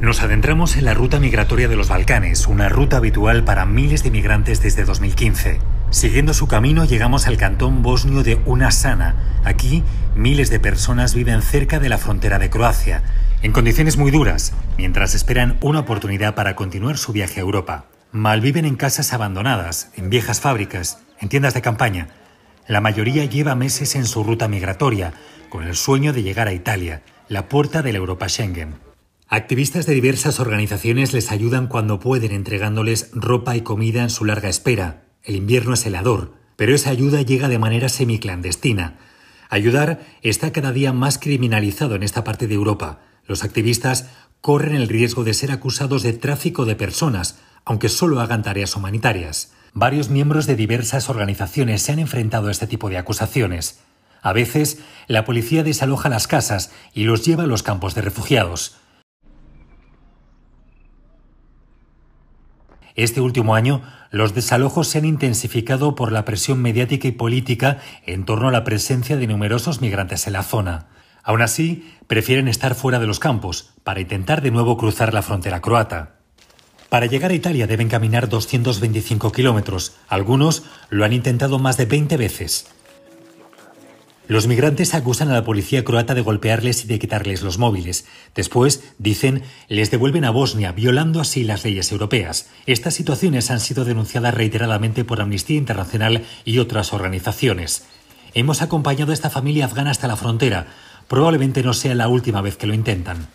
Nos adentramos en la ruta migratoria de los Balcanes, una ruta habitual para miles de migrantes desde 2015. Siguiendo su camino llegamos al cantón bosnio de Una Sana. Aquí miles de personas viven cerca de la frontera de Croacia, en condiciones muy duras, mientras esperan una oportunidad para continuar su viaje a Europa. Malviven en casas abandonadas, en viejas fábricas, en tiendas de campaña. La mayoría lleva meses en su ruta migratoria, con el sueño de llegar a Italia la puerta de la Europa Schengen. Activistas de diversas organizaciones les ayudan cuando pueden entregándoles ropa y comida en su larga espera. El invierno es helador, pero esa ayuda llega de manera semiclandestina. Ayudar está cada día más criminalizado en esta parte de Europa. Los activistas corren el riesgo de ser acusados de tráfico de personas, aunque solo hagan tareas humanitarias. Varios miembros de diversas organizaciones se han enfrentado a este tipo de acusaciones. A veces, la policía desaloja las casas y los lleva a los campos de refugiados. Este último año, los desalojos se han intensificado por la presión mediática y política en torno a la presencia de numerosos migrantes en la zona. Aún así, prefieren estar fuera de los campos para intentar de nuevo cruzar la frontera croata. Para llegar a Italia deben caminar 225 kilómetros. Algunos lo han intentado más de 20 veces. Los migrantes acusan a la policía croata de golpearles y de quitarles los móviles. Después, dicen, les devuelven a Bosnia, violando así las leyes europeas. Estas situaciones han sido denunciadas reiteradamente por Amnistía Internacional y otras organizaciones. Hemos acompañado a esta familia afgana hasta la frontera. Probablemente no sea la última vez que lo intentan.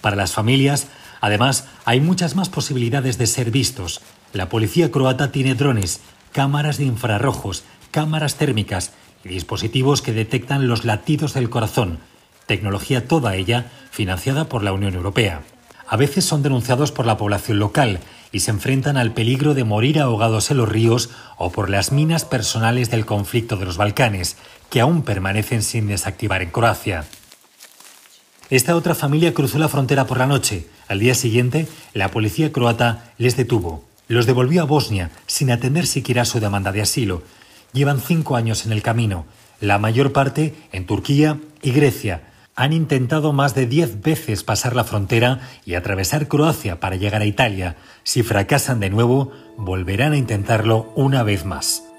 Para las familias, además, hay muchas más posibilidades de ser vistos. La policía croata tiene drones, cámaras de infrarrojos, cámaras térmicas dispositivos que detectan los latidos del corazón, tecnología toda ella financiada por la Unión Europea. A veces son denunciados por la población local y se enfrentan al peligro de morir ahogados en los ríos o por las minas personales del conflicto de los Balcanes, que aún permanecen sin desactivar en Croacia. Esta otra familia cruzó la frontera por la noche. Al día siguiente, la policía croata les detuvo. Los devolvió a Bosnia sin atender siquiera su demanda de asilo, llevan cinco años en el camino, la mayor parte en Turquía y Grecia. Han intentado más de diez veces pasar la frontera y atravesar Croacia para llegar a Italia. Si fracasan de nuevo, volverán a intentarlo una vez más.